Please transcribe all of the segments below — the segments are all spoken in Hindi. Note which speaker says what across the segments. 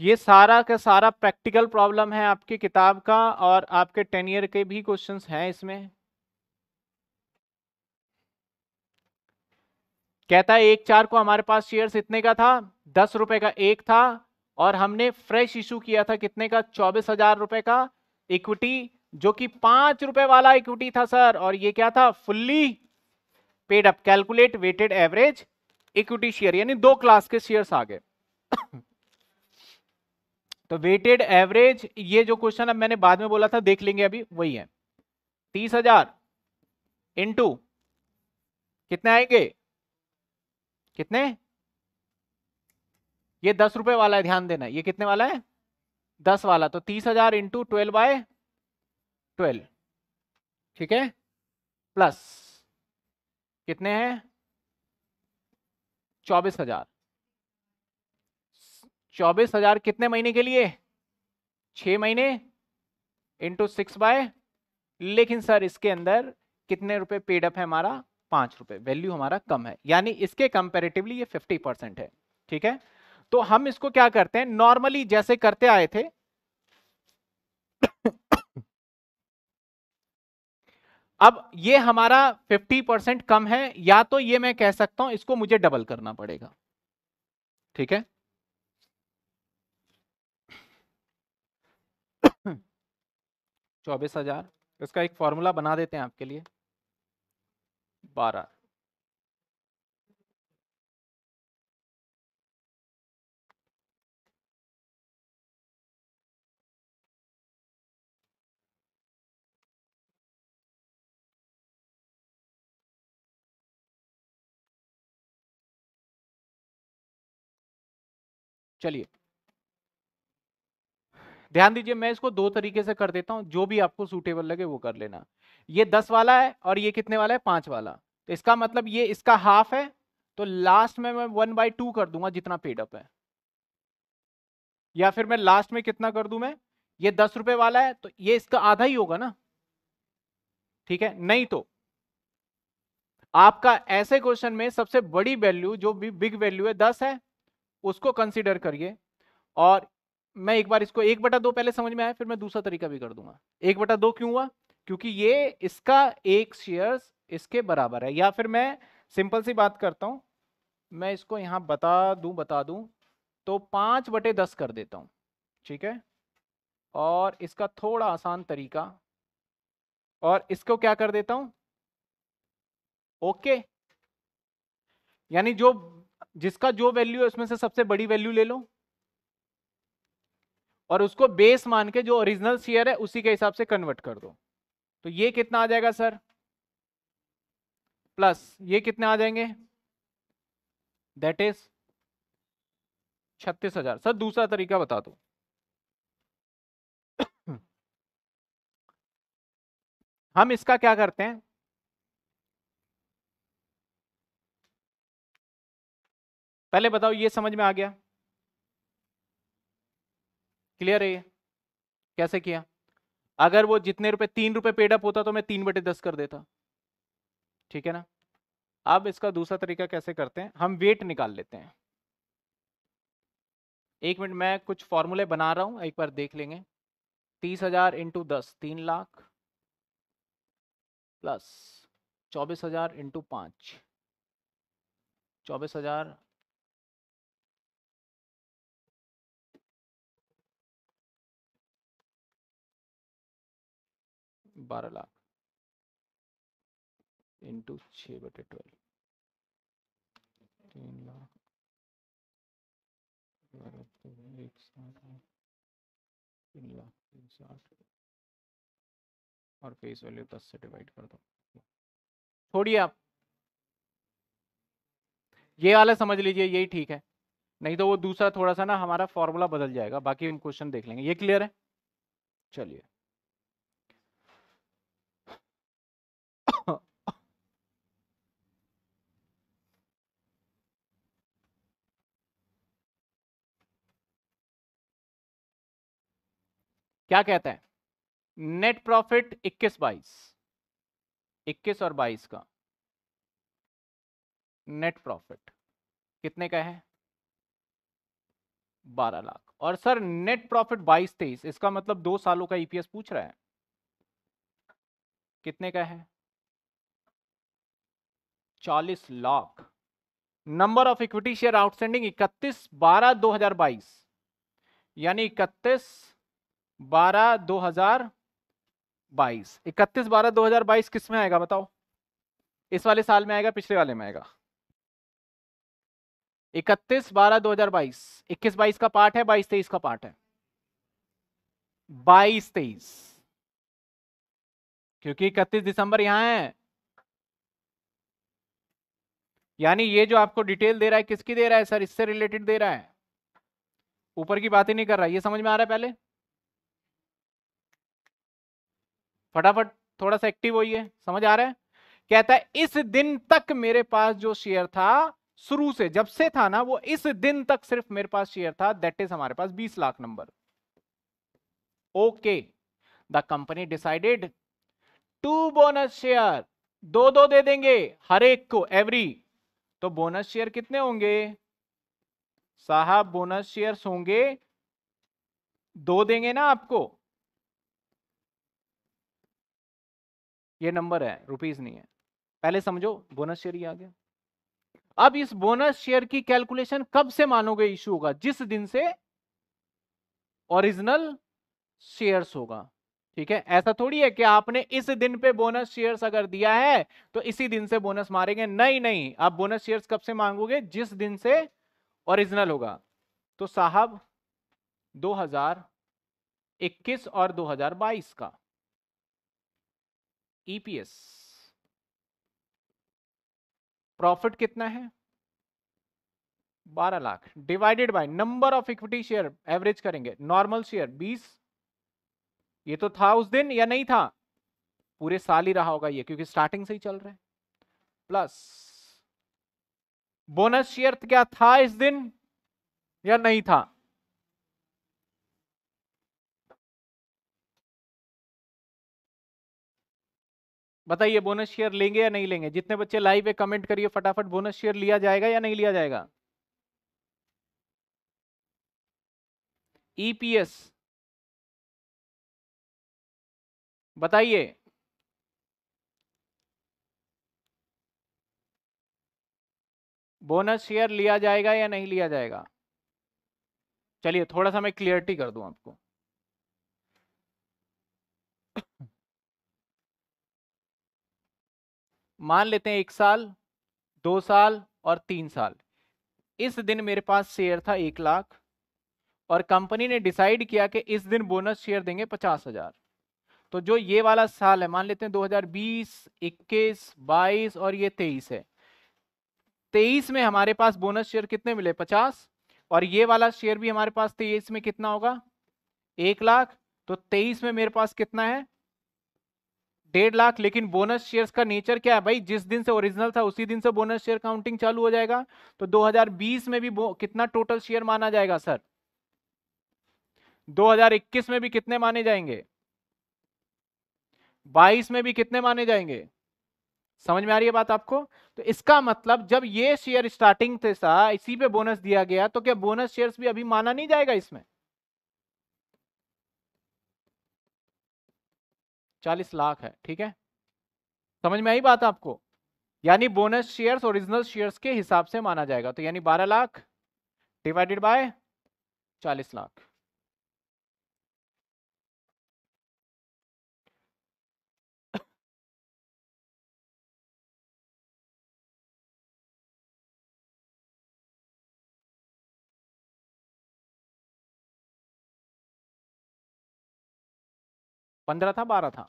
Speaker 1: ये सारा का सारा प्रैक्टिकल प्रॉब्लम है आपकी किताब का और आपके टेन ईयर के भी क्वेश्चंस हैं इसमें कहता है एक चार को हमारे पास शेयर्स इतने का था दस रुपए का एक था और हमने फ्रेश इशू किया था कितने का चौबीस हजार रुपए का इक्विटी जो कि पांच रुपए वाला इक्विटी था सर और ये क्या था fully paid up calculate weighted average equity share यानी दो क्लास के शेयर्स आ गए तो वेटेड एवरेज ये जो क्वेश्चन अब मैंने बाद में बोला था देख लेंगे अभी वही है तीस हजार इंटू कितने आएंगे कितने ये दस रुपए वाला है ध्यान देना ये कितने वाला है दस वाला तो तीस हजार इंटू ट्वेल्व बाय ट्वेल्व ठीक है प्लस कितने हैं चौबीस हजार चौबीस हजार कितने महीने के लिए छ महीने इंटू सिक्स बाय लेकिन सर इसके अंदर कितने रुपए पेड अप है हमारा पांच रुपए वैल्यू हमारा कम है यानी इसके कंपेरेटिवली ये फिफ्टी परसेंट है ठीक है तो हम इसको क्या करते हैं नॉर्मली जैसे करते आए थे अब ये हमारा 50 परसेंट कम है या तो ये मैं कह सकता हूं इसको मुझे डबल करना पड़ेगा ठीक है चौबीस हज़ार इसका एक फॉर्मूला बना देते हैं आपके लिए बारह चलिए ध्यान दीजिए मैं इसको दो तरीके से कर देता हूं जो भी आपको सूटेबल लगे वो कर लेना ये दस वाला है और ये कितने वाला है पांच वाला तो इसका मतलब ये इसका हाफ है तो लास्ट में मैं वन बाई टू कर दूंगा जितना पेडअप है या फिर मैं लास्ट में कितना कर दू मैं ये दस रुपए वाला है तो ये इसका आधा ही होगा ना ठीक है नहीं तो आपका ऐसे क्वेश्चन में सबसे बड़ी वैल्यू जो भी बिग वैल्यू है दस है उसको कंसिडर करिए और मैं एक बार इसको एक बटा दो पहले समझ में आया फिर मैं दूसरा तरीका भी कर दूंगा एक बटा दो क्यों हुआ क्योंकि ये इसका एक शेयर इसके बराबर है या फिर मैं सिंपल सी बात करता हूँ मैं इसको यहाँ बता दूँ बता दूँ तो पाँच बटे दस कर देता हूँ ठीक है और इसका थोड़ा आसान तरीका और इसको क्या कर देता हूँ ओके यानी जो जिसका जो वैल्यू है उसमें से सबसे बड़ी वैल्यू ले लो और उसको बेस मान के जो ओरिजिनल शेयर है उसी के हिसाब से कन्वर्ट कर दो तो ये कितना आ जाएगा सर प्लस ये कितने आ जाएंगे दैट इज छत्तीस हजार सर दूसरा तरीका बता दो हम इसका क्या करते हैं पहले बताओ ये समझ में आ गया क्लियर है ये कैसे किया अगर वो जितने रुपए तीन रुपए पेड अप होता तो मैं तीन बटे दस कर देता ठीक है ना अब इसका दूसरा तरीका कैसे करते हैं हम वेट निकाल लेते हैं एक मिनट मैं कुछ फॉर्मूले बना रहा हूं एक बार देख लेंगे तीस हजार इंटू दस तीन लाख प्लस चौबीस हजार इंटू पांच चौबीस हजार बारह लाख इंटू छ बटे ट्वेल्व तीन लाख तो एक साठ तीन लाख तीन साठ और फेस वैल्यू दस से डिवाइड कर दो छोड़िए आप ये वाला समझ लीजिए यही ठीक है नहीं तो वो दूसरा थोड़ा सा ना हमारा फॉर्मूला बदल जाएगा बाकी हम क्वेश्चन देख लेंगे ये क्लियर है चलिए क्या कहते हैं नेट प्रॉफिट 21 बाईस 21 और 22 का नेट प्रॉफिट कितने का है 12 लाख और सर नेट प्रॉफिट 22 तेईस इसका मतलब दो सालों का ईपीएस e पूछ रहा है कितने का है 40 lakh number of equity share outstanding 31 बारह 2022 यानी 31 बारह दो हजार बाईस इकतीस बारह दो हजार बाईस किस में आएगा बताओ इस वाले साल में आएगा पिछले वाले में आएगा इकतीस बारह दो हजार बाईस इक्कीस बाईस का पार्ट है बाईस तेईस का पार्ट है बाईस तेईस क्योंकि इकतीस दिसंबर यहां है यानी ये जो आपको डिटेल दे रहा है किसकी दे रहा है सर इससे रिलेटेड दे रहा है ऊपर की बात ही नहीं कर रहा है ये समझ में आ रहा है पहले फटाफट थोड़ा सा एक्टिव होइए समझ आ रहा है कहता है इस दिन तक मेरे पास जो शेयर था शुरू से जब से था ना वो इस दिन तक सिर्फ मेरे पास शेयर था दैट इज हमारे पास 20 lakh number okay the company decided to bonus share दो दो दे देंगे हर एक को एवरी तो बोनस शेयर कितने होंगे साहब बोनस शेयर्स होंगे दो देंगे ना आपको ये नंबर है रुपीज नहीं है पहले समझो बोनस शेयर ही आ गया अब इस बोनस शेयर की कैलकुलेशन कब से मानोगे इश्यू होगा जिस दिन से ओरिजिनल शेयर्स होगा ठीक है ऐसा थोड़ी है कि आपने इस दिन पे बोनस शेयर्स अगर दिया है तो इसी दिन से बोनस मारेंगे नहीं नहीं आप बोनस शेयर्स कब से मांगोगे जिस दिन से ओरिजिनल होगा तो साहब 2021 और 2022 का ईपीएस e प्रॉफिट कितना है 12 lakh divided by number of equity share average करेंगे नॉर्मल शेयर 20 ये तो था उस दिन या नहीं था पूरे साल ही रहा होगा ये क्योंकि स्टार्टिंग से ही चल रहा है प्लस बोनस शेयर क्या था इस दिन या नहीं था बताइए बोनस शेयर लेंगे या नहीं लेंगे जितने बच्चे लाइव है कमेंट करिए फटाफट बोनस शेयर लिया जाएगा या नहीं लिया जाएगा ईपीएस e बताइए बोनस शेयर लिया जाएगा या नहीं लिया जाएगा चलिए थोड़ा सा मैं क्लियरिटी कर दूं आपको मान लेते हैं एक साल दो साल और तीन साल इस दिन मेरे पास शेयर था एक लाख और कंपनी ने डिसाइड किया कि इस दिन बोनस शेयर देंगे पचास हजार तो जो ये वाला साल है मान लेते हैं 2020, 21, 22 और ये 23 है 23 में हमारे पास बोनस शेयर कितने मिले 50 और ये वाला शेयर भी हमारे पास 23 में कितना होगा एक लाख तो 23 में मेरे पास कितना है डेढ़ लाख लेकिन बोनस शेयर्स का नेचर क्या है भाई जिस दिन से ओरिजिनल था उसी दिन से बोनस शेयर काउंटिंग चालू हो जाएगा तो 2020 में भी कितना टोटल शेयर माना जाएगा सर 2021 में भी कितने माने जाएंगे 22 में भी कितने माने जाएंगे समझ में आ रही है बात आपको तो इसका मतलब जब ये शेयर स्टार्टिंग थे सा इसी पे बोनस दिया गया तो क्या बोनस शेयर भी अभी माना नहीं जाएगा इसमें चालीस लाख है ठीक है समझ में आई बात आपको यानी बोनस शेयर्स ओरिजिनल शेयर्स के हिसाब से माना जाएगा तो यानी बारह लाख डिवाइडेड बाय चालीस लाख पंद्रह था बारह था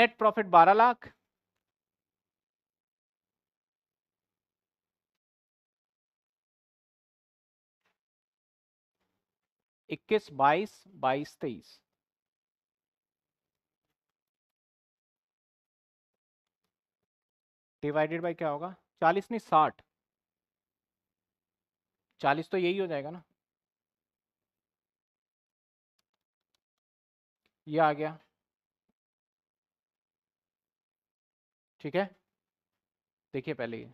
Speaker 1: नेट प्रॉफिट बारह लाख इक्कीस बाईस बाईस तेईस डिवाइडेड बाय क्या होगा चालीस नहीं साठ चालीस तो यही हो जाएगा ना ये आ गया ठीक है देखिए पहले ये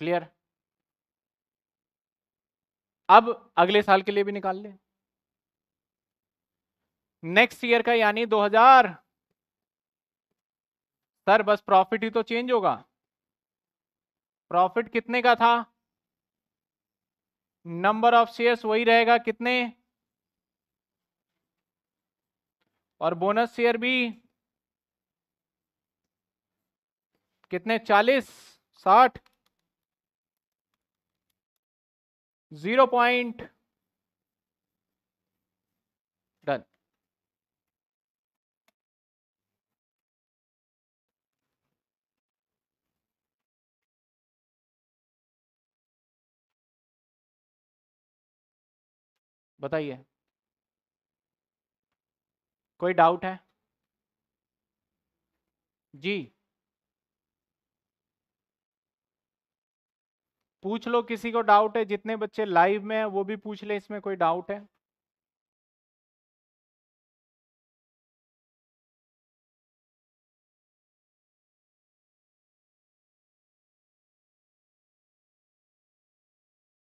Speaker 1: क्लियर अब अगले साल के लिए भी निकाल ले नेक्स्ट ईयर का यानी सर बस प्रॉफिट ही तो चेंज होगा प्रॉफिट कितने का था नंबर ऑफ शेयर्स वही रहेगा कितने और बोनस शेयर भी कितने चालीस साठ जीरो पॉइंट बताइए कोई डाउट है जी पूछ लो किसी को डाउट है जितने बच्चे लाइव में हैं वो भी पूछ ले इसमें कोई डाउट है